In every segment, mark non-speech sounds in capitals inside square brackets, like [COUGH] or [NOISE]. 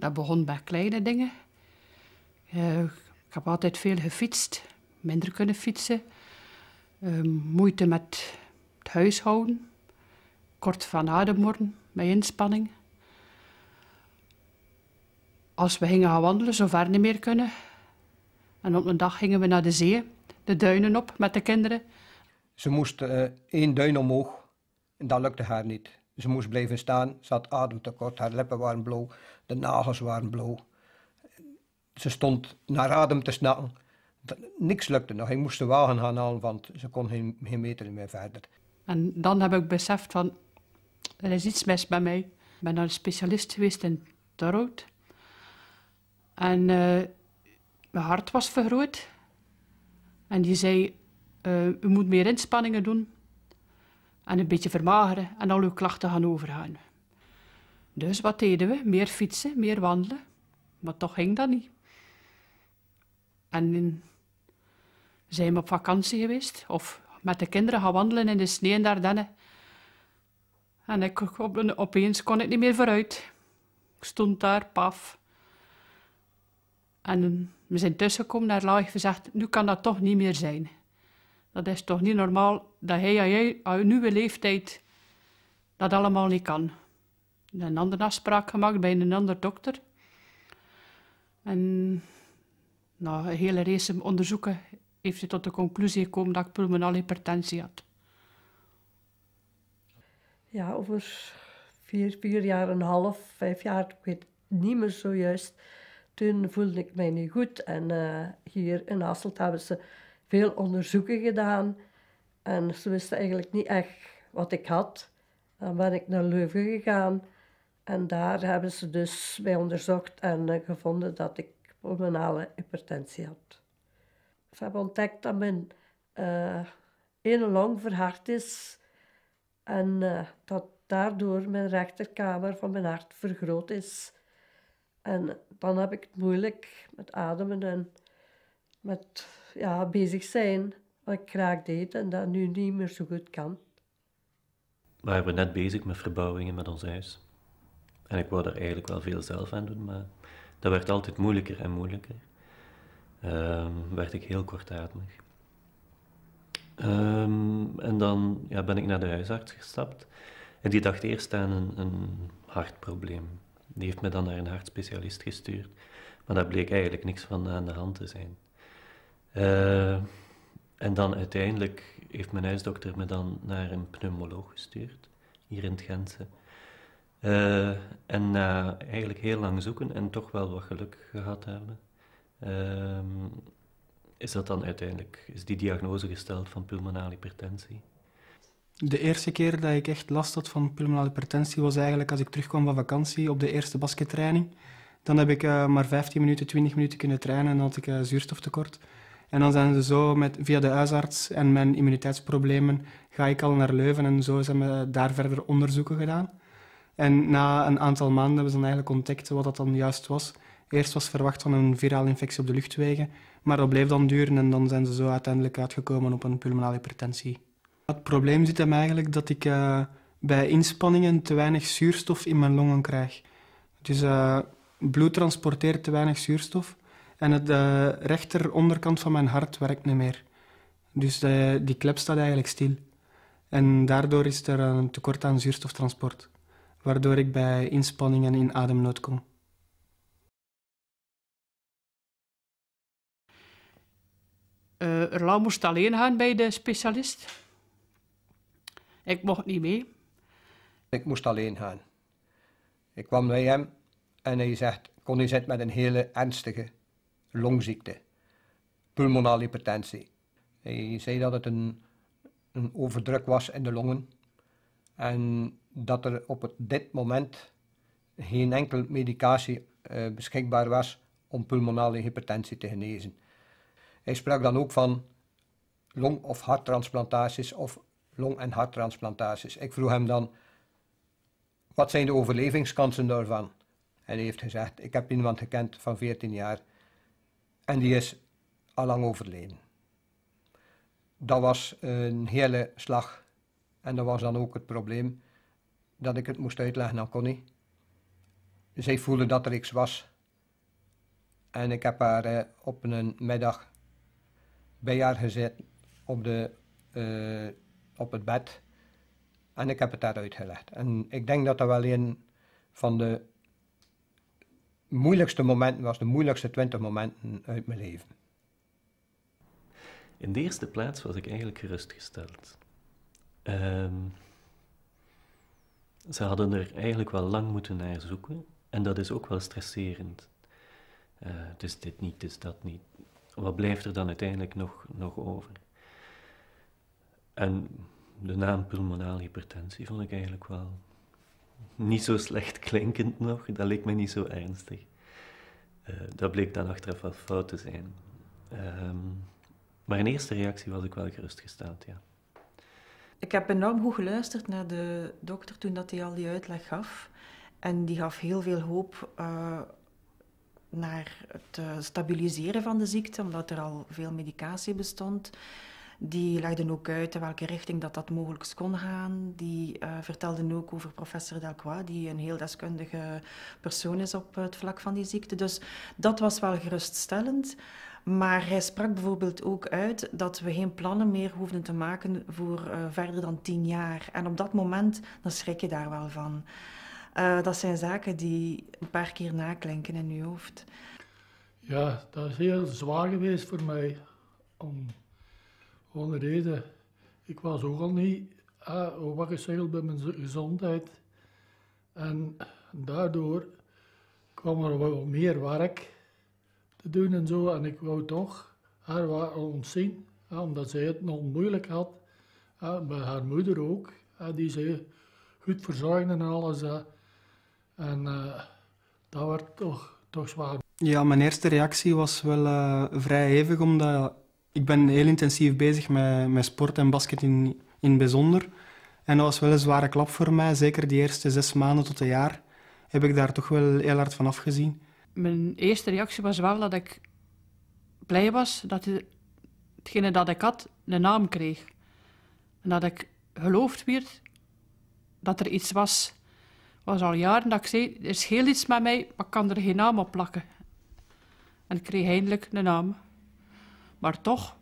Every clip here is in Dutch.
Dat begon bij kleine dingen. Eh, ik heb altijd veel gefietst, minder kunnen fietsen. Eh, moeite met het huishouden. Kort van adem worden, met inspanning. Als we gingen gaan wandelen, zo ver niet meer kunnen. En op een dag gingen we naar de zee, de duinen op met de kinderen. Ze moest uh, eh, één duin omhoog en dat lukte haar niet. Ze moest blijven staan, ze had ademtekort, haar lippen waren blauw, de nagels waren blauw. Ze stond naar adem te snakken. Niks lukte nog, Ik moest de wagen gaan halen, want ze kon geen, meter meer verder. En dan heb ik beseft van, er is iets mis bij mij. Ik ben naar een specialist geweest in Torhout. En eh, mijn hart was vergroot. En die zei, uh, u moet meer inspanningen doen en een beetje vermageren en al uw klachten gaan overgaan. Dus wat deden we? Meer fietsen, meer wandelen. Maar toch ging dat niet. En zijn we op vakantie geweest of met de kinderen gaan wandelen in de sneeuw in dennen. En ik, op, opeens kon ik niet meer vooruit. Ik stond daar, paf. En we zijn tussengekomen en Laag gezegd, nu kan dat toch niet meer zijn. Dat is toch niet normaal dat hij aan nieuwe leeftijd dat allemaal niet kan. Een andere afspraak gemaakt bij een ander dokter. En na nou, een hele race onderzoeken heeft ze tot de conclusie gekomen dat ik pulmonale hypertensie had. Ja, over vier, vier jaar en een half, vijf jaar, ik weet niet meer zojuist. Toen voelde ik mij niet goed en eh, hier in Hasselt hebben ze veel onderzoeken gedaan. En ze wisten eigenlijk niet echt wat ik had. Dan ben ik naar Leuven gegaan. En daar hebben ze dus mij onderzocht en eh, gevonden dat ik pulmonale hypertensie had. Ze hebben ontdekt dat mijn eh, ene long verhard is en eh, dat daardoor mijn rechterkamer van mijn hart vergroot is. En dan heb ik het moeilijk met ademen en met ja, bezig zijn wat ik graag deed en dat nu niet meer zo goed kan. We waren net bezig met verbouwingen met ons huis. En ik wou er eigenlijk wel veel zelf aan doen, maar dat werd altijd moeilijker en moeilijker. Ehm, werd ik heel kortademig. Ehm, en dan ja, ben ik naar de huisarts gestapt. En die dacht eerst aan een, een hartprobleem. Die heeft me dan naar een hartspecialist gestuurd. Maar daar bleek eigenlijk niks van aan de hand te zijn. Eh, en dan uiteindelijk heeft mijn huisdokter me dan naar een pneumoloog gestuurd, hier in het Gentse. Eh, en na eigenlijk heel lang zoeken en toch wel wat geluk gehad hebben, eh, is dat dan uiteindelijk, is die diagnose gesteld van pulmonale hypertensie. De eerste keer dat ik echt last had van pulmonale hypertensie was eigenlijk als ik terugkwam van vakantie op de eerste baskettraining. Dan heb ik maar 15 minuten, 20 minuten kunnen trainen en had ik zuurstoftekort. En dan zijn ze zo met, via de huisarts en mijn immuniteitsproblemen ga ik al naar Leuven en zo zijn we daar verder onderzoeken gedaan. En na een aantal maanden hebben ze dan eigenlijk ontdekt wat dat dan juist was. Eerst was verwacht van een virale infectie op de luchtwegen, maar dat bleef dan duren en dan zijn ze zo uiteindelijk uitgekomen op een pulmonale hypertensie. Het probleem zit hem eigenlijk dat ik eh, bij inspanningen te weinig zuurstof in mijn longen krijg. Dus eh, bloed transporteert te weinig zuurstof en de eh, rechteronderkant van mijn hart werkt niet meer. Dus de, eh, die klep staat eigenlijk stil. En daardoor is er een tekort aan zuurstoftransport, waardoor ik bij inspanningen in ademnood kom. Uh, moest alleen gaan bij de specialist. Ik mocht niet mee. Ik moest alleen gaan. Ik kwam bij hem en hij zegt, kon hij zit met een hele ernstige longziekte, pulmonale hypertensie. Hij zei dat het een, een overdruk was in de longen en dat er op het, dit moment geen enkele medicatie eh, beschikbaar was om pulmonale hypertensie te genezen. Hij sprak dan ook van long- of harttransplantaties of long- en harttransplantaties. Ik vroeg hem dan, wat zijn de overlevingskansen daarvan? En hij heeft gezegd, ik heb iemand gekend van 14 jaar en die is allang overleden. Dat was een hele slag. En dat was dan ook het probleem dat ik het moest uitleggen aan Connie. Zij voelde dat er iets was. En ik heb haar eh, op een middag bij haar gezet op, de, eh, op het bed. En ik heb het daar uitgelegd. En ik denk dat dat wel een van de moeilijkste momenten was, de moeilijkste twintig momenten uit mijn leven. In de eerste plaats was ik eigenlijk gerustgesteld. Um, ze hadden er eigenlijk wel lang moeten naar zoeken en dat is ook wel stresserend. Eh, het is dit niet, het is dat niet. Wat blijft er dan uiteindelijk nog, nog over? En de naam pulmonale hypertensie vond ik eigenlijk wel niet zo slecht klinkend nog. Dat leek me niet zo ernstig. Eh, dat bleek dan achteraf wel fout te zijn. Ehm, maar in eerste reactie was ik wel gerustgesteld, ja. Ik heb enorm goed geluisterd naar de dokter toen dat hij al die uitleg gaf. En die gaf heel veel hoop eh, naar het eh, stabiliseren van de ziekte, omdat er al veel medicatie bestond. Die legden ook uit in welke richting dat, dat mogelijk kon gaan. Die eh, vertelden ook over professor Delcroix, die een heel deskundige persoon is op het vlak van die ziekte. Dus dat was wel geruststellend. Maar hij sprak bijvoorbeeld ook uit dat we geen plannen meer hoefden te maken voor eh, verder dan tien jaar. En op dat moment, dan schrik je daar wel van. Eh, dat zijn zaken die een paar keer naklinken in je hoofd. Ja, dat is heel zwaar geweest voor mij om gewoon reden. Ik was ook al niet ah, bij mijn gezondheid. En daardoor kwam er wel meer werk te doen en zo. En ik wou toch haar wel ontzien, ah, omdat zij het nog moeilijk had. Ah, Met bij haar moeder ook, ah, die ze goed verzorgde en alles. En eh, dat werd toch, toch zwaar. Ja, mijn eerste reactie was wel eh, vrij hevig, omdat ik ben heel intensief bezig met, met sport en basket in, in bijzonder. En dat was wel een zware klap voor mij. Zeker die eerste zes maanden tot een jaar heb ik daar toch wel heel hard van afgezien. Mijn eerste reactie was wel dat ik blij was dat hetgene dat ik had een naam kreeg. En dat ik geloofd werd dat er iets was. Het was al jaren dat ik zei, er is heel iets met mij, maar ik kan er geen naam op plakken. En ik kreeg eindelijk een naam. Maar toch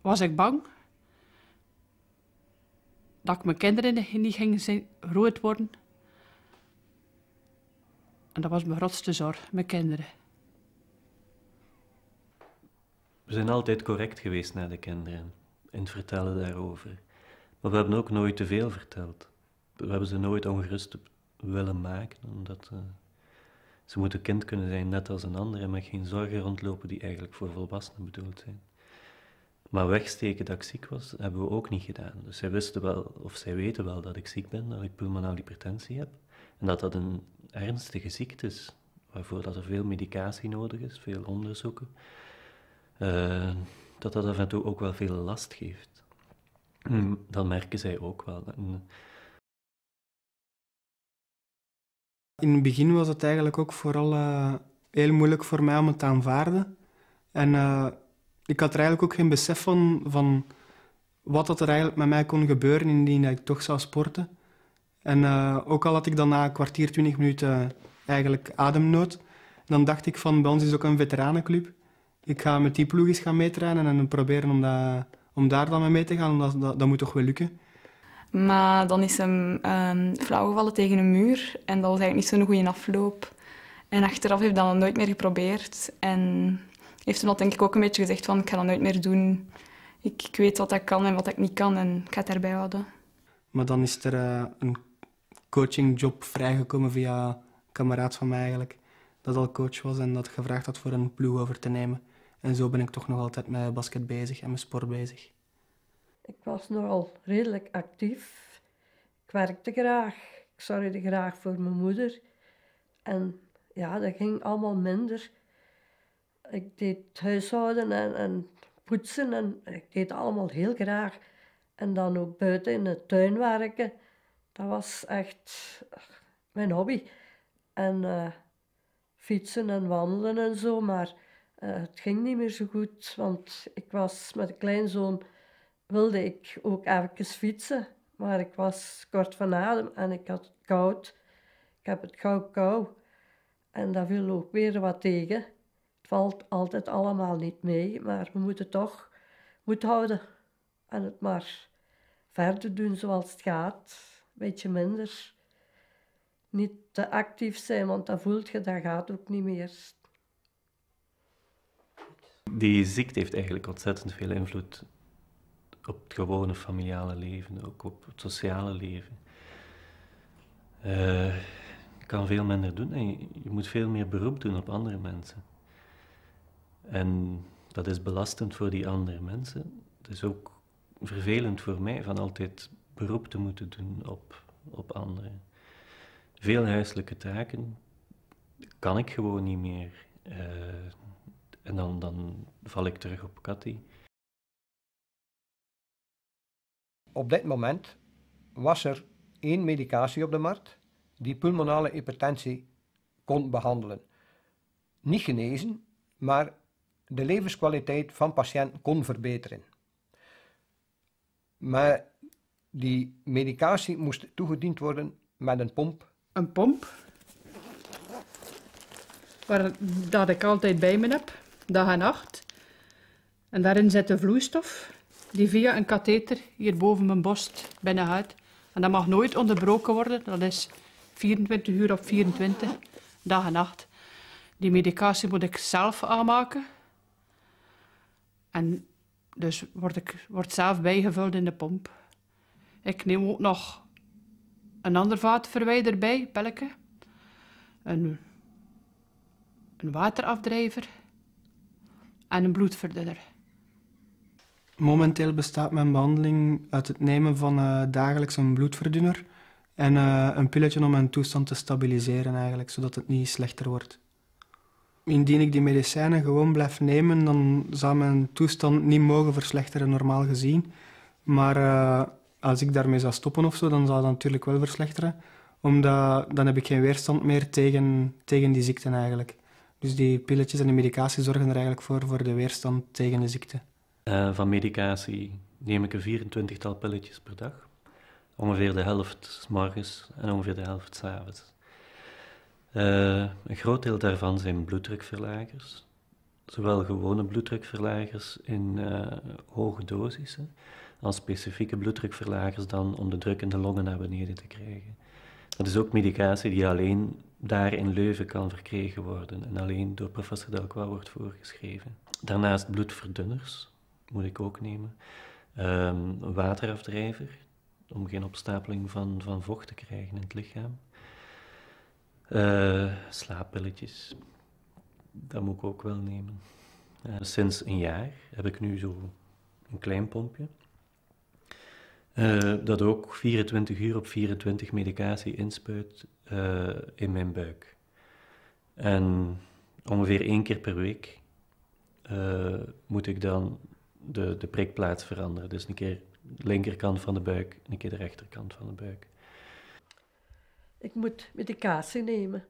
was ik bang dat ik mijn kinderen niet ging rood worden. En dat was mijn grootste zorg, mijn kinderen. We zijn altijd correct geweest naar de kinderen in het vertellen daarover. Maar we hebben ook nooit te veel verteld. We hebben ze nooit ongerust willen maken, omdat... Eh, ze moeten kind kunnen zijn, net als een ander, en met geen zorgen rondlopen die eigenlijk voor volwassenen bedoeld zijn. Maar wegsteken dat ik ziek was, hebben we ook niet gedaan. Dus zij wisten wel, of zij weten wel dat ik ziek ben, dat ik pulmonale hypertensie heb. En dat dat een ernstige ziekte is, waarvoor dat er veel medicatie nodig is, veel onderzoeken. Eh, dat dat af en toe ook wel veel last geeft. Mm, dan merken zij ook wel. In het begin was het eigenlijk ook vooral eh, heel moeilijk voor mij om het aanvaarden. En eh, ik had er eigenlijk ook geen besef van, van wat dat er eigenlijk met mij kon gebeuren indien ik toch zou sporten. En eh, ook al had ik dan na een kwartier, twintig minuten eigenlijk ademnood, dan dacht ik van, bij ons is ook een veteranenclub. Ik ga met die ploeg eens gaan meetrainen en proberen om, dat, om daar dan mee te gaan, Dan dat moet toch wel lukken. Maar dan is hem um, gevallen tegen een muur en dat was eigenlijk niet zo'n goede afloop. En achteraf heeft hij dat nooit meer geprobeerd en heeft hij dat denk ik ook een beetje gezegd van ik ga dat nooit meer doen. Ik, ik weet wat ik kan en wat ik niet kan en ik ga het daarbij houden. Maar dan is er uh, een coachingjob vrijgekomen via een kameraad van mij eigenlijk. Dat al coach was en dat gevraagd had voor een ploeg over te nemen. En zo ben ik toch nog altijd met basket bezig en met sport bezig. Ik was nogal redelijk actief. Ik werkte graag. Ik zorgde graag voor mijn moeder. En ja, dat ging allemaal minder. Ik deed huishouden en, en poetsen en ik deed allemaal heel graag. En dan ook buiten in de tuin werken. Dat was echt mijn hobby. En eh, fietsen en wandelen en zo, maar eh, het ging niet meer zo goed, want ik was met een kleinzoon wilde ik ook even fietsen. Maar ik was kort van adem en ik had het koud. Ik heb het gauw kou. En dat viel ook weer wat tegen. Het valt altijd allemaal niet mee, maar we moeten toch moed houden. En het maar verder doen zoals het gaat. Een Beetje minder. Niet te actief zijn, want dat voelt je, dat gaat ook niet meer. Die ziekte heeft eigenlijk ontzettend veel invloed op het gewone familiale leven, ook op het sociale leven. Uh, je kan veel minder doen en je moet veel meer beroep doen op andere mensen. En dat is belastend voor die andere mensen. Het is ook vervelend voor mij van altijd beroep te moeten doen op, op anderen. Veel huiselijke taken kan ik gewoon niet meer. Eh, en dan, dan val ik terug op Cathy. Op dit moment was er één medicatie op de markt die pulmonale hypertensie kon behandelen. Niet genezen, maar de levenskwaliteit van patiënten kon verbeteren. Maar die medicatie moest toegediend worden met een pomp. Een pomp? Waar dat ik altijd bij me heb, dag en nacht. En daarin zit de vloeistof die via een katheter hier boven mijn borst binnenhoudt. En dat mag nooit onderbroken worden. Dat is 24 uur op 24, dag en nacht. Die medicatie moet ik zelf aanmaken. En dus word ik word zelf bijgevuld in de pomp. Ik neem ook nog een ander vaatverwijder bij, een Een, een waterafdrijver en een bloedverdunner. Momenteel bestaat mijn behandeling uit het nemen van uh, dagelijks een bloedverdunner en eh, een pilletje om mijn toestand te stabiliseren eigenlijk, zodat het niet slechter wordt. Indien ik die medicijnen gewoon blijf nemen, dan zou mijn toestand niet mogen verslechteren normaal gezien. Maar eh, als ik daarmee zou stoppen of zo, dan zou dat natuurlijk wel verslechteren. Omdat dan heb ik geen weerstand meer tegen, tegen die ziekte eigenlijk. Dus die pilletjes en die medicatie zorgen er eigenlijk voor, voor de weerstand tegen de ziekte. Eh, van medicatie neem ik een 24-tal pilletjes per dag. Ongeveer de helft s morgens en ongeveer de helft s avonds. Eh, een groot deel daarvan zijn bloeddrukverlagers. Zowel gewone bloeddrukverlagers in eh, hoge dosissen, als specifieke bloeddrukverlagers dan om de druk in de longen naar beneden te krijgen. Dat is ook medicatie die alleen daar in Leuven kan verkregen worden en alleen door professor Delcroix wordt voorgeschreven. Daarnaast bloedverdunners, moet ik ook nemen. Um, waterafdrijver, om geen opstapeling van, van vocht te krijgen in het lichaam. Uh, slaappilletjes, dat moet ik ook wel nemen. Eh, sinds een jaar heb ik nu zo een klein pompje. Eh, dat ook 24 uur op 24 medicatie inspuit in mijn buik. En ongeveer één keer per week moet ik dan de, de prikplaats veranderen. Dus een keer de linkerkant van de buik een keer de rechterkant van de buik. Ik moet medicatie nemen.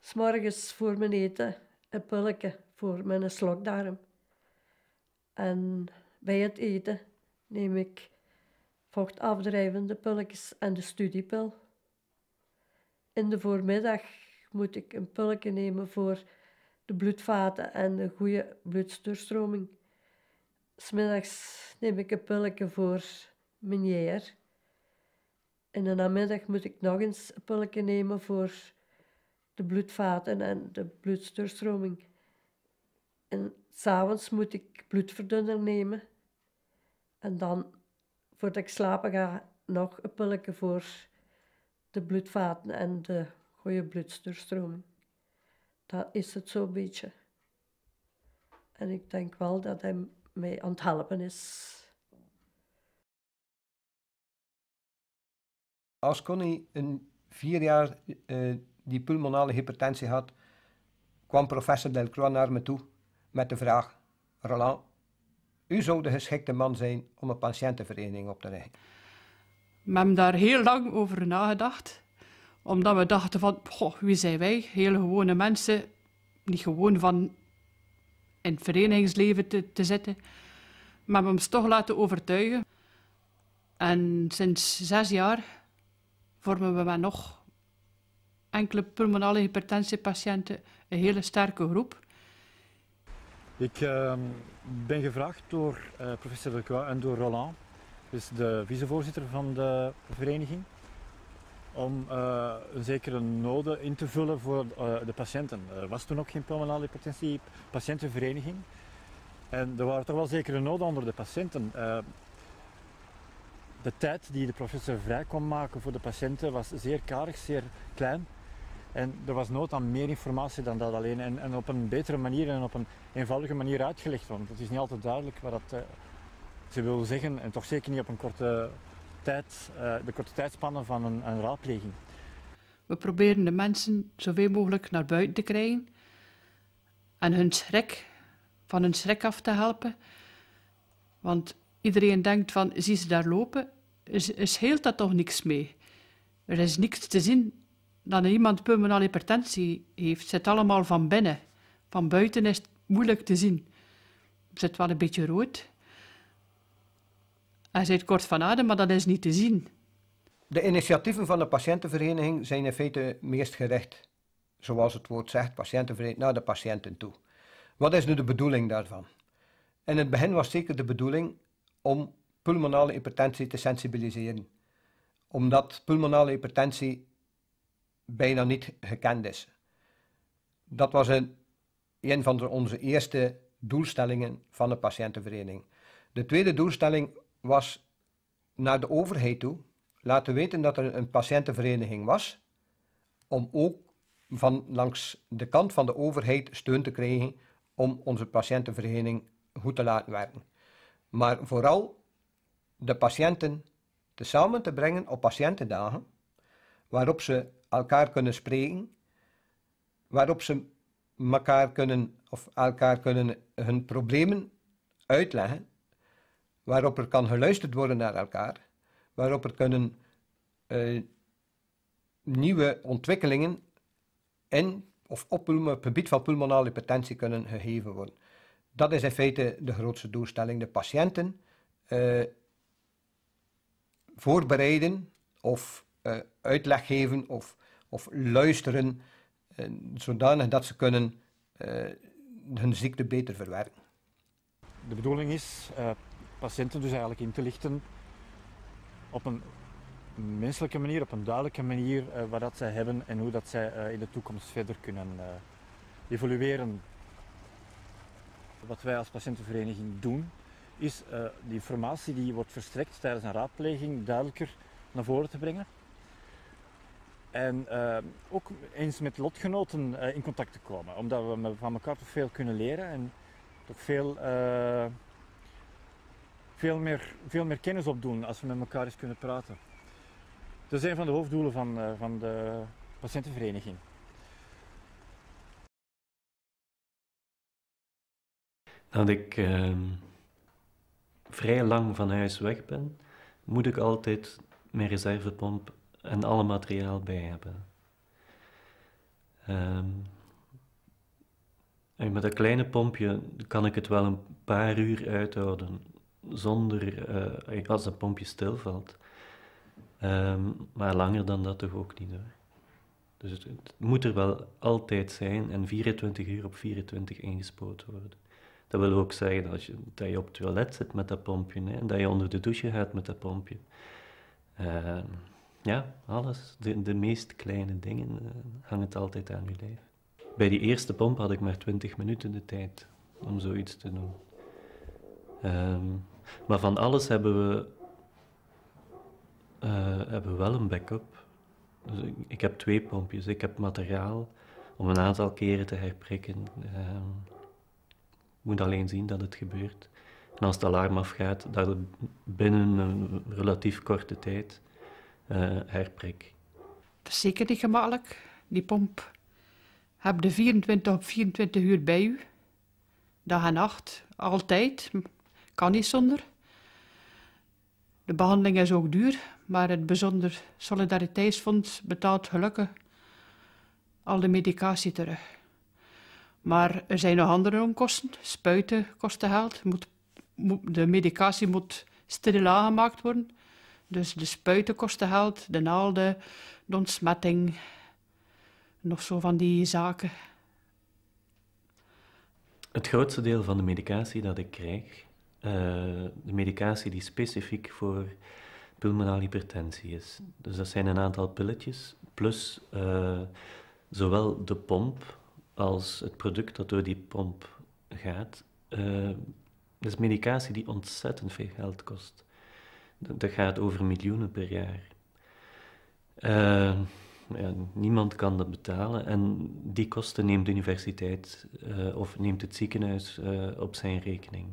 S'morgens voor mijn eten een pilletje voor mijn slokdarm. En bij het eten neem ik vochtafdrijvende pilletjes en de studiepil. In de voormiddag moet ik een pilletje nemen voor de bloedvaten en de goede bloedstoorstroming. Smiddags neem ik een pulletje voor meneer. In de namiddag moet ik nog eens een pulletje nemen voor de bloedvaten en de bloedsturstroming En s'avonds moet ik bloedverdunner nemen. En dan, voordat ik slapen ga, nog een pulletje voor de bloedvaten en de goede bloedsturstroming Dat is het zo'n beetje. En ik denk wel dat hij mij aan het helpen is. Als Connie een vier jaar eh, die pulmonale hypertensie had, kwam professor Delcroix naar me toe met de vraag: Roland, u zou de geschikte man zijn om een patiëntenvereniging op te richten. We hebben daar heel lang over nagedacht, omdat we dachten van, wie zijn wij? Hele gewone mensen, niet gewoon van in het verenigingsleven te, te zitten. Maar we hebben ons toch laten overtuigen. En sinds zes jaar vormen we met nog enkele pulmonale hypertensiepatiënten een hele sterke groep. Ik ehm, ben gevraagd door uh, professor Delcroix en door Roland, dus de vicevoorzitter van de vereniging, om uh, een zekere node in te vullen voor eh, de patiënten. Er was toen ook geen pulmonale hypertensie patiëntenvereniging. En er waren toch wel zekere noden onder de patiënten. Eh, de tijd die de professor vrij kon maken voor de patiënten was zeer karig, zeer klein. En er was nood aan meer informatie dan dat alleen. En, en op een betere manier en op een eenvoudige manier uitgelegd. Want het is niet altijd duidelijk wat dat, ze wil zeggen. En toch zeker niet op een korte eh, de korte tijdspannen van een, een raadpleging. We proberen de mensen zoveel mogelijk naar buiten te krijgen en hun schrik, van hun schrik af te helpen. Want iedereen denkt van, zie ze daar lopen, is, is heel dat toch niks mee. Er is niks te zien dat iemand pulmonale hypertensie heeft. Het zit allemaal van binnen. Van buiten is het moeilijk te zien. Het zit wel een beetje rood, hij zit kort van adem, maar dat is niet te zien. De initiatieven van de patiëntenvereniging zijn in feite meest gericht, zoals het woord zegt, patiëntenvereniging, naar de patiënten toe. Wat is nu de bedoeling daarvan? In het begin was zeker de bedoeling om pulmonale hypertensie te sensibiliseren, omdat pulmonale hypertensie bijna niet gekend is. Dat was een, een van onze eerste doelstellingen van de patiëntenvereniging. De tweede doelstelling was naar de overheid toe laten weten dat er een patiëntenvereniging was, om ook van langs de kant van de overheid steun te krijgen om onze patiëntenvereniging goed te laten werken. Maar vooral de patiënten te samen te brengen op patiëntendagen, waarop ze elkaar kunnen spreken, waarop ze elkaar kunnen, of elkaar kunnen hun problemen uitleggen waarop er kan geluisterd worden naar elkaar, waarop er kunnen eh, nieuwe ontwikkelingen in of op het gebied van pulmonale hypertensie kunnen gegeven worden. Dat is in feite de grootste doelstelling, de patiënten eh, voorbereiden of eh, uitleg geven of, of luisteren, zodanig dat ze kunnen hun ziekte beter verwerken. De bedoeling is patiënten dus eigenlijk in te lichten op een menselijke manier, op een duidelijke manier, eh, wat dat zij hebben en hoe dat zij eh, in de toekomst verder kunnen eh, evolueren. Wat wij als patiëntenvereniging doen, is de informatie die wordt verstrekt tijdens een raadpleging duidelijker naar voren te brengen. En ook eens met lotgenoten in contact te komen, omdat we van elkaar toch veel kunnen leren en toch veel veel meer, veel meer kennis opdoen als we met elkaar eens kunnen praten. Dat is een van de hoofddoelen van, eh, van de patiëntenvereniging. Dat ik ehm, vrij lang van huis weg ben, moet ik altijd mijn reservepomp en alle materiaal bij hebben. Ehm, en met een kleine pompje kan ik het wel een paar uur uithouden zonder, eh, als dat pompje stilvalt. Ehm, maar langer dan dat toch ook niet Dus het, moet er wel altijd zijn en 24 uur op 24 ingespoten worden. Dat wil ook zeggen dat je, dat je op het toilet zit met dat pompje hè, en dat je onder de douche gaat met dat pompje. Ehm, ja, alles. De, de meest kleine dingen hangt eh, hangen het altijd aan je lijf. Bij die eerste pomp had ik maar 20 minuten de tijd om zoiets te doen. Um, maar van alles hebben we, eh, hebben wel een backup. Dus ik, heb twee pompjes. Ik heb materiaal om een aantal keren te herprikken. Uh, moet alleen zien dat het gebeurt. En als het alarm afgaat, dat het binnen een relatief korte tijd eh, herprik. Dat is zeker niet gemakkelijk. Die pomp heb de 24 op 24 uur bij u. Dag en nacht, altijd kan niet zonder. De behandeling is ook duur, maar het Bijzonder Solidariteitsfonds betaalt gelukkig al de medicatie terug. Maar er zijn nog andere onkosten. Spuiten kosten geld. Moet, de medicatie moet steriel aangemaakt worden. Dus de spuiten kosten geld, de naalden, de ontsmetting, nog zo van die zaken. Het grootste deel van de medicatie dat ik krijg, eh, de medicatie die specifiek voor pulmonale hypertensie is. Dus dat zijn een aantal pilletjes, plus eh, zowel de pomp als het product dat door die pomp gaat. Eh, dat is medicatie die ontzettend veel geld kost. Dat gaat over miljoenen per jaar. ja, niemand kan dat betalen en die kosten neemt de universiteit of neemt het ziekenhuis op zijn rekening.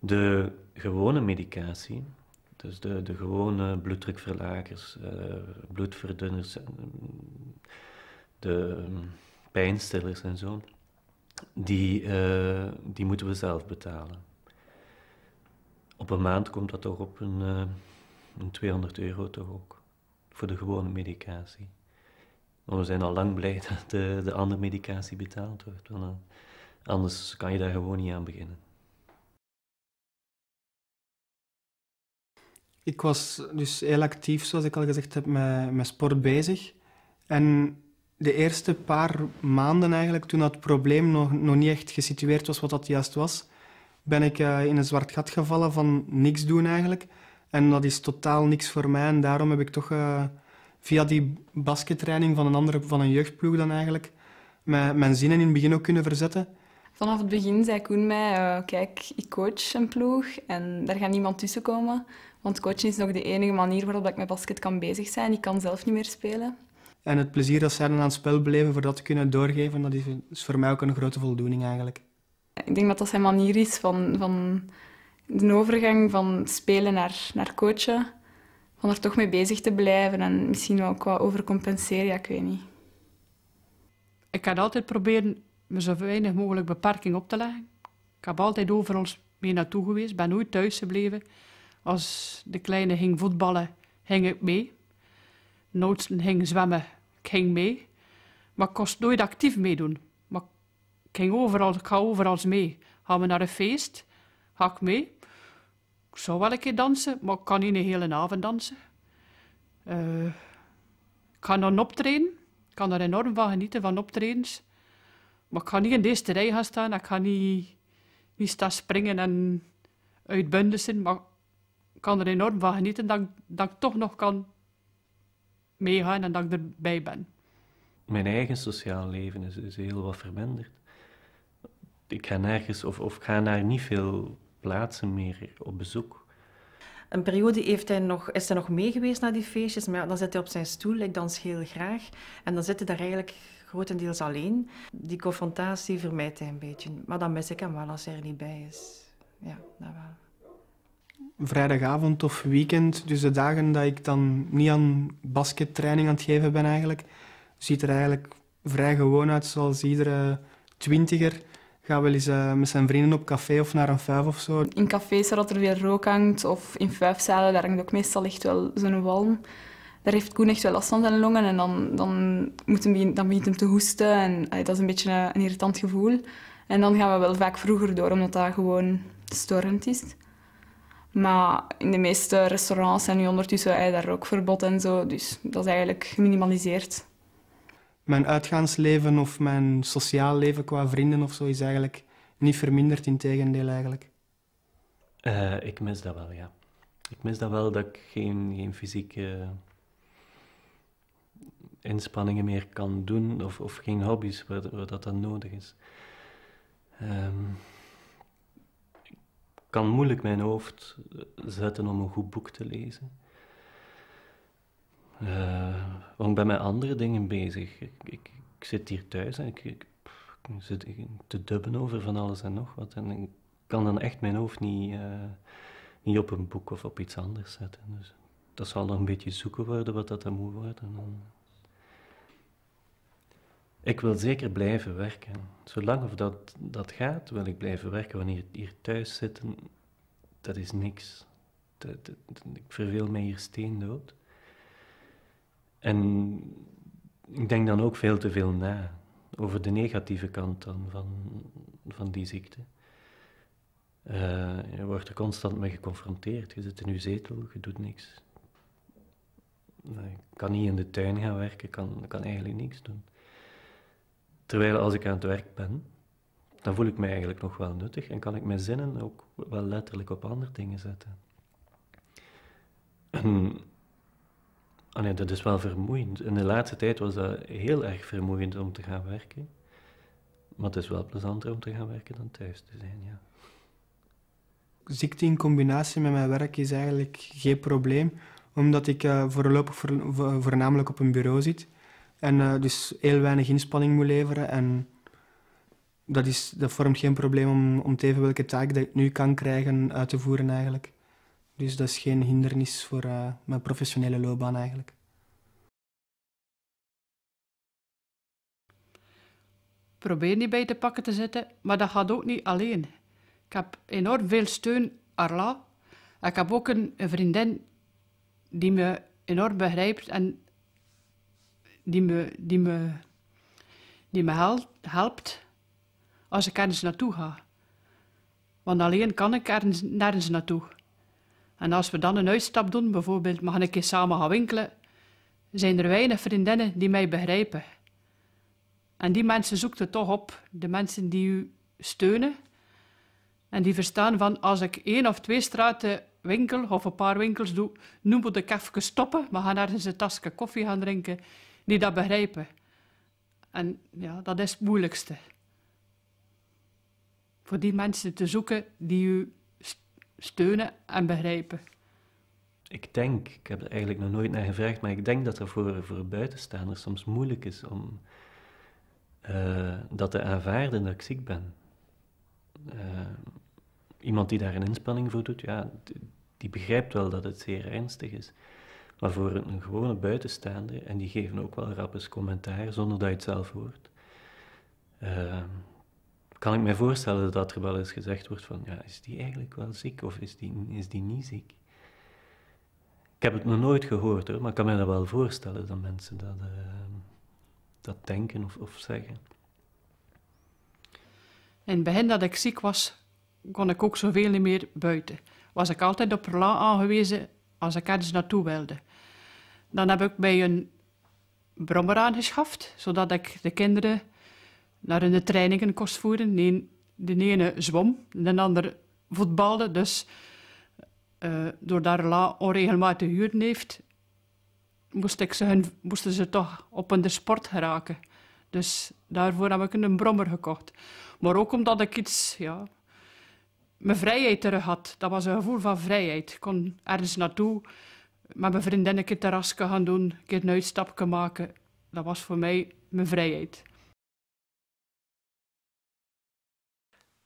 De gewone medicatie, dus de, de gewone bloeddrukverlagers, eh, bloedverdunners, eh, de mm, pijnstillers en zo, die, eh, die moeten we zelf betalen. Op een maand komt dat toch op een, een 200 euro toch ook, voor de gewone medicatie. Maar we zijn al lang blij [LAUGHS] dat de, de andere medicatie betaald wordt, want anders kan je daar gewoon niet aan beginnen. Ik was dus heel actief, zoals ik al gezegd heb, met, met sport bezig. En de eerste paar maanden eigenlijk, toen dat probleem nog, nog niet echt gesitueerd was wat dat juist was, ben ik eh, in een zwart gat gevallen van niks doen eigenlijk. En dat is totaal niks voor mij. En daarom heb ik toch eh, via die baskettraining van een, andere, van een jeugdploeg dan eigenlijk mijn, mijn zinnen in het begin ook kunnen verzetten. Vanaf het begin zei Koen mij, eh, kijk, ik coach een ploeg en daar gaat niemand tussenkomen. Want coachen is nog de enige manier waarop ik met basket kan bezig zijn. Ik kan zelf niet meer spelen. En het plezier dat zij dan aan het spel beleven voor dat te kunnen doorgeven, dat is dus voor mij ook een grote voldoening eigenlijk. Ik denk dat dat zijn manier is van, van de overgang van spelen naar, naar coachen. Van er toch mee bezig te blijven en misschien ook wat overcompenseren, ja, ik weet niet. Ik ga altijd proberen me zo weinig mogelijk beperking op te leggen. Ik heb altijd over ons mee naartoe geweest, ben nooit thuis gebleven. Als de kleine ging voetballen, ging ik mee. Noodsten ging zwemmen, ik ging mee. Maar ik kost nooit actief meedoen. Maar ik, ging overal, ik ga overal mee. Gaan we naar een feest, ga ik mee. Ik zou wel een keer dansen, maar ik kan niet een hele avond dansen. Uh, ik ga dan optreden. Ik kan er enorm van genieten, van optredens. Maar ik ga niet in deze rij gaan staan. Ik ga niet, niet staan springen en uitbundig zijn. Maar kan er enorm van genieten dat, ik, dat toch nog kan meegaan en dat ik erbij ben. Mijn eigen sociaal leven is, is heel wat verminderd. Ik ga nergens of, of ga naar niet veel plaatsen meer op bezoek. Een periode heeft hij nog, is hij nog mee geweest naar die feestjes, maar dan zit hij op zijn stoel, ik dans heel graag. En dan zit hij daar eigenlijk grotendeels alleen. Die confrontatie vermijdt hij een beetje, maar dan mis ik hem wel als hij er niet bij is. Ja, dat wel vrijdagavond of weekend, dus de dagen dat ik dan niet aan baskettraining aan het geven ben eigenlijk, ziet er eigenlijk vrij gewoon uit zoals iedere twintiger. Ga wel eens eh, met zijn vrienden op café of naar een vijf of zo. In cafés waar er weer rook hangt of in vuifzalen, daar hangt ook meestal echt wel zo'n walm. Daar heeft Koen echt wel last van zijn longen en dan, dan, moet dan begint hem te hoesten en eh, dat is een beetje een, eh, een irritant gevoel. En dan gaan we wel vaak vroeger door, omdat dat gewoon storend is. Maar in de meeste restaurants zijn nu ondertussen eh, daar ook verbod en zo. Dus dat is eigenlijk geminimaliseerd. Mijn uitgaansleven of mijn sociaal leven qua vrienden of zo is eigenlijk niet verminderd, in tegendeel eigenlijk. Eh, ik mis dat wel, ja. Ik mis dat wel dat ik geen, geen fysieke inspanningen meer kan doen of, of geen hobby's waar, dat dan nodig is. Ehm, kan moeilijk mijn hoofd eh, zetten om een goed boek te lezen. Uh, want ik ben met andere dingen bezig. Ik, ik, zit hier thuis en ik, ik, zit te dubben over van alles en nog wat. En ik kan dan echt mijn hoofd niet, eh, niet op een boek of op iets anders zetten. Dus dat zal nog een beetje zoeken worden wat dat dan moet worden. Ik wil zeker blijven werken. Zolang of dat, dat gaat, wil ik blijven werken. Wanneer hier thuis zitten, dat is niks. Dat, ik verveel mij hier steendood. En ik denk dan ook veel te veel na. Over de negatieve kant dan van, van die ziekte. Eh, je wordt er constant mee geconfronteerd. Je zit in je zetel, je doet niks. Ik kan niet in de tuin gaan werken, ik kan, kan eigenlijk niks doen. Terwijl als ik aan het werk ben, dan voel ik me eigenlijk nog wel nuttig en kan ik mijn zinnen ook wel letterlijk op andere dingen zetten. En, nee, dat is wel vermoeiend. In de laatste tijd was dat heel erg vermoeiend om te gaan werken. Maar het is wel plezanter om te gaan werken dan thuis te zijn, ja. Ziekte in combinatie met mijn werk is eigenlijk geen probleem, omdat ik eh, voorlopig voornamelijk op een bureau zit. En uh, dus heel weinig inspanning moet leveren. En dat, is, dat vormt geen probleem om, om te welke taak dat ik nu kan krijgen uit te voeren eigenlijk. Dus dat is geen hindernis voor eh, mijn professionele loopbaan eigenlijk. Probeer niet bij te pakken te zitten, maar dat gaat ook niet alleen. Ik heb enorm veel steun, Arla. Ik heb ook een, een vriendin die me enorm begrijpt en die me, die me, die me helpt als ik ergens naartoe ga. Want alleen kan ik ergens nergens naartoe. En als we dan een uitstap doen, bijvoorbeeld mag ik eens samen gaan winkelen, zijn er weinig vriendinnen die mij begrijpen. En die mensen zoekt het toch op, de mensen die u steunen en die verstaan van als ik één of twee straten winkel of een paar winkels doe, nu moet ik even stoppen, we gaan ergens een tasje koffie gaan drinken die dat begrijpen. En ja, dat is het moeilijkste. Voor die mensen te zoeken die u steunen en begrijpen. Ik denk, ik heb er eigenlijk nog nooit naar gevraagd, maar ik denk dat er voor, voor buitenstaanders soms moeilijk is om eh, dat te aanvaarden dat ik ziek ben. Eh, iemand die daar een inspanning voor doet, ja, die begrijpt wel dat het zeer ernstig is. Maar voor een gewone buitenstaander, en die geven ook wel rap eens commentaar zonder dat je het zelf hoort, ehm, kan ik me voorstellen dat er wel eens gezegd wordt van, ja, is die eigenlijk wel ziek of is die, is die niet ziek? Ik heb het nog nooit gehoord hoor, maar ik kan me dat wel voorstellen dat mensen dat, ehm, dat denken of, of zeggen. In het begin dat ik ziek was, kon ik ook zoveel niet meer buiten. Was ik altijd op rela aangewezen als ik ergens naartoe wilde. Dan heb ik mij een brommer aangeschaft, zodat ik de kinderen naar hun trainingen kon voeren. De ene zwom, de ander voetbalde. Dus uh, door daar la onregelmatig huur heeft, moest ik ze moesten ze toch op de sport geraken. Dus daarvoor heb ik een brommer gekocht. Maar ook omdat ik iets, ja, mijn vrijheid terug had. Dat was een gevoel van vrijheid. Ik kon ergens naartoe met mijn vriendinnen een keer terrasje gaan doen, een keer een uitstapje maken. Dat was voor mij mijn vrijheid.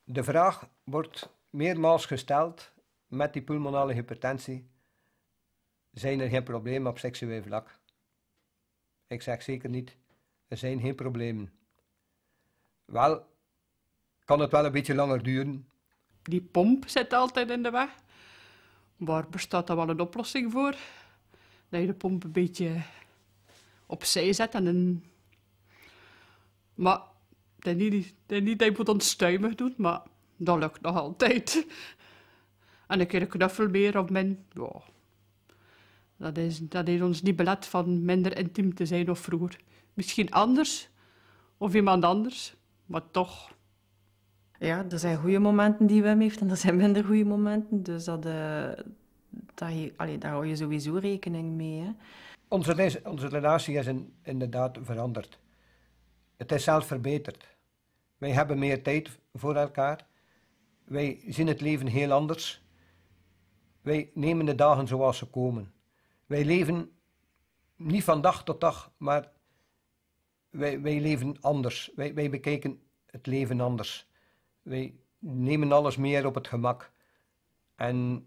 De vraag wordt meermaals gesteld met die pulmonale hypertensie. Zijn er geen problemen op seksueel vlak? Ik zeg zeker niet. Er zijn geen problemen. Wel, kan het wel een beetje langer duren. Die pomp zit altijd in de weg. Maar bestaat daar wel een oplossing voor? Dat je de pomp een beetje opzij zet en een... Maar dat niet, dat niet dat je moet onstuimig doen, maar dat lukt nog altijd. En een keer een knuffel meer op men... Ja. Dat, is, dat is ons niet belet van minder intiem te zijn of vroeger. Misschien anders, of iemand anders, maar toch ja, er zijn goede momenten die Wim heeft en er zijn minder goede momenten. Dus dat, eh, dat daar hou je sowieso rekening mee. Hè. Onze, onze relatie is in, inderdaad veranderd. Het is zelf verbeterd. Wij hebben meer tijd voor elkaar. Wij zien het leven heel anders. Wij nemen de dagen zoals ze komen. Wij leven niet van dag tot dag, maar wij, wij leven anders. Wij, wij bekijken het leven anders. Wij nemen alles meer op het gemak. En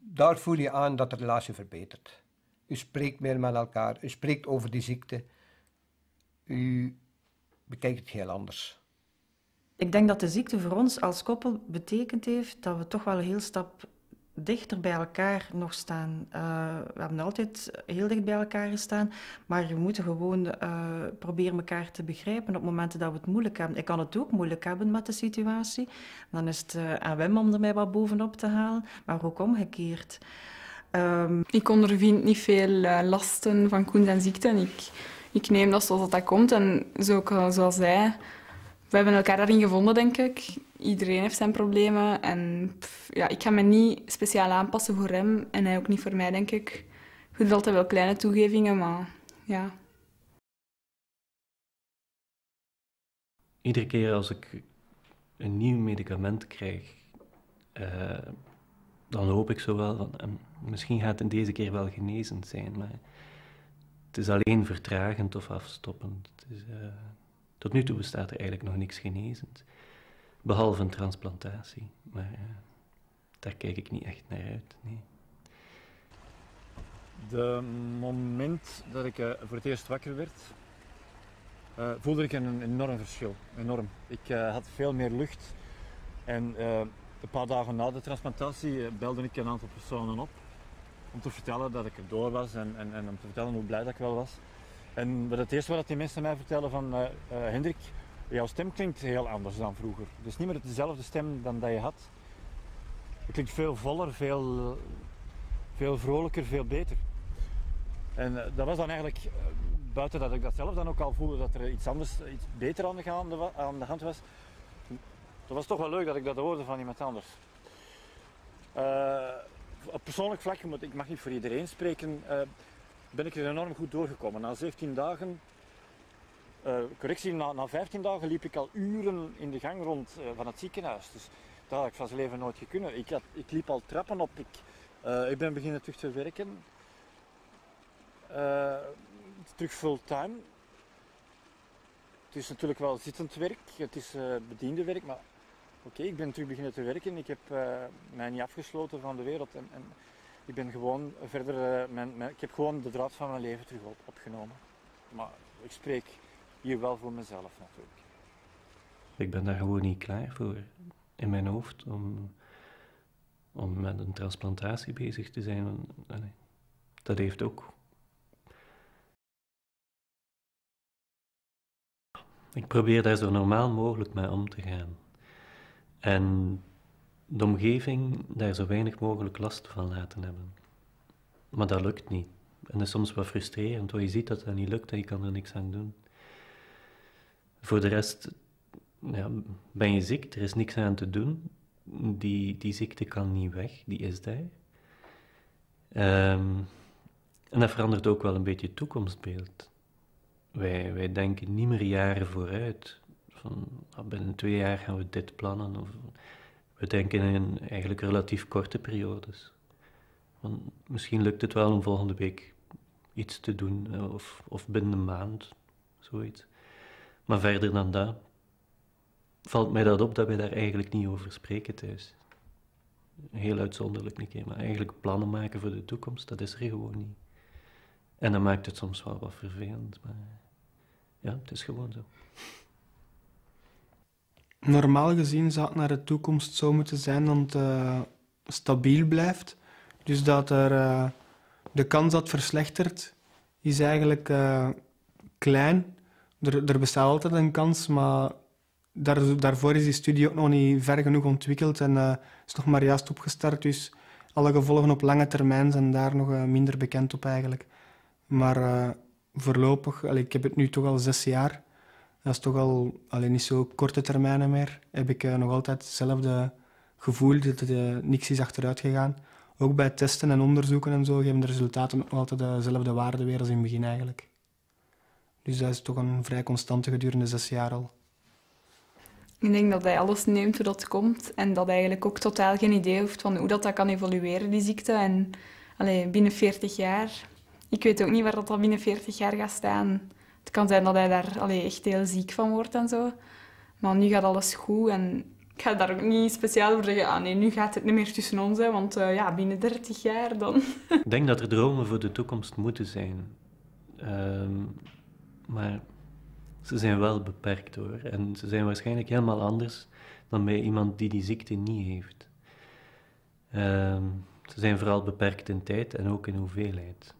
daar voel je aan dat de relatie verbetert. U spreekt meer met elkaar, u spreekt over die ziekte, u bekijkt het heel anders. Ik denk dat de ziekte voor ons als koppel betekend heeft dat we toch wel een heel stap dichter bij elkaar nog staan. Eh, we hebben altijd heel dicht bij elkaar gestaan, maar we moeten gewoon eh, proberen elkaar te begrijpen op momenten dat we het moeilijk hebben. Ik kan het ook moeilijk hebben met de situatie. Dan is het eh, aan Wim om er mij wat bovenop te halen, maar ook omgekeerd. Ehm, ik ondervind niet veel lasten van koen en ziekte. Ik, ik neem dat zoals dat komt en zo, zoals zij. We hebben elkaar daarin gevonden, denk ik iedereen heeft zijn problemen. En ja, ik ga me niet speciaal aanpassen voor hem en hij ook niet voor mij, denk ik. Ik doe altijd wel kleine toegevingen, maar ja. Iedere keer als ik een nieuw medicament krijg, eh, dan hoop ik zo wel van, misschien gaat het in deze keer wel genezend zijn, maar het is alleen vertragend of afstoppend. Is, eh, tot nu toe bestaat er eigenlijk nog niks genezend. Behalve een transplantatie. Maar eh, daar kijk ik niet echt naar uit. Nee. De moment dat ik eh, voor het eerst wakker werd, eh, voelde ik een enorm verschil. Enorm. Ik had veel meer lucht. En een paar dagen na de transplantatie belde ik een aantal personen op om te vertellen dat ik er door was en, en, en, om te vertellen hoe blij dat ik wel was. En het eerste wat die mensen mij vertellen van Hendrik, jouw stem klinkt heel anders dan vroeger. Het is niet meer dezelfde stem dan dat je had. Het klinkt veel voller, veel, veel vrolijker, veel beter. En eh, dat was dan eigenlijk, eh, buiten dat ik dat zelf dan ook al voelde, dat er iets anders, iets beter aan de, aan de hand was. Dat was toch wel leuk dat ik dat hoorde van iemand anders. Eh, op persoonlijk vlak, ik mag niet voor iedereen spreken, ben ik er enorm goed doorgekomen. Na 17 dagen eh, correctie, na, na 15 dagen liep ik al uren in de gang rond eh, van het ziekenhuis. Dus dat had ik van zijn leven nooit gekunnen. Ik, had, ik liep al trappen op. Ik, eh, ik ben beginnen terug te werken. terug fulltime. Het is natuurlijk wel zittend werk. Het is bediende werk. Maar oké, ik ben terug beginnen te werken. Ik heb mij niet afgesloten van de wereld. En, en ik ben gewoon verder... Mijn, mijn, ik heb gewoon de draad van mijn leven terug op, opgenomen. Maar ik spreek hier wel voor mezelf natuurlijk. Ik ben daar gewoon niet klaar voor in mijn hoofd om, om met een transplantatie bezig te zijn. Dat heeft ook. Ik probeer daar zo normaal mogelijk mee om te gaan. En de omgeving daar zo weinig mogelijk last van laten hebben. Maar dat lukt niet. En dat is soms wel frustrerend, want je ziet dat dat niet lukt en je kan er niks aan doen. Voor de rest ja, ben je ziek, er is niks aan te doen. Die, die ziekte kan niet weg, die is daar. Ehm, en dat verandert ook wel een beetje het toekomstbeeld. Wij, wij denken niet meer jaren vooruit. Van, ah, binnen twee jaar gaan we dit plannen. Of, we denken in eigenlijk relatief korte periodes. Want misschien lukt het wel om volgende week iets te doen, eh, of, of binnen een maand, zoiets. Maar verder dan dat valt mij dat op dat wij daar eigenlijk niet over spreken thuis. Heel uitzonderlijk niet. maar eigenlijk plannen maken voor de toekomst, dat is er gewoon niet. En dat maakt het soms wel wat vervelend, maar ja, het is gewoon zo. Normaal gezien zou het naar de toekomst zo moeten zijn dat het eh, stabiel blijft. Dus dat er eh, de kans dat verslechtert, is eigenlijk eh, klein er, er bestaat altijd een kans, maar daar, daarvoor is die studie ook nog niet ver genoeg ontwikkeld en uh, is nog maar juist opgestart. Dus alle gevolgen op lange termijn zijn daar nog eh, minder bekend op eigenlijk. Maar eh, voorlopig, ik heb het nu toch al zes jaar. Dat is toch al allee, niet zo korte termijnen meer. Heb ik nog altijd hetzelfde gevoel dat er niks is achteruit gegaan. Ook bij testen en onderzoeken en zo geven de resultaten nog altijd dezelfde waarde weer als in het begin eigenlijk. Dus dat is toch een vrij constante gedurende zes jaar al. Ik denk dat hij alles neemt hoe dat komt en dat hij eigenlijk ook totaal geen idee heeft van hoe dat, dat kan evolueren, die ziekte. En allez, binnen 40 jaar, ik weet ook niet waar dat, dat binnen 40 jaar gaat staan. Het kan zijn dat hij daar allez, echt heel ziek van wordt en zo. Maar nu gaat alles goed en ik ga daar ook niet speciaal voor zeggen, ah, nee, nu gaat het niet meer tussen ons, hè, want eh, ja, binnen 30 jaar dan. [LAUGHS] ik denk dat er dromen voor de toekomst moeten zijn. Um maar ze zijn wel beperkt hoor. En ze zijn waarschijnlijk helemaal anders dan bij iemand die die ziekte niet heeft. Ehm, ze zijn vooral beperkt in tijd en ook in hoeveelheid.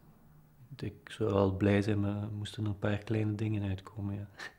Ik zou al blij zijn, maar moesten een paar kleine dingen uitkomen. Ja.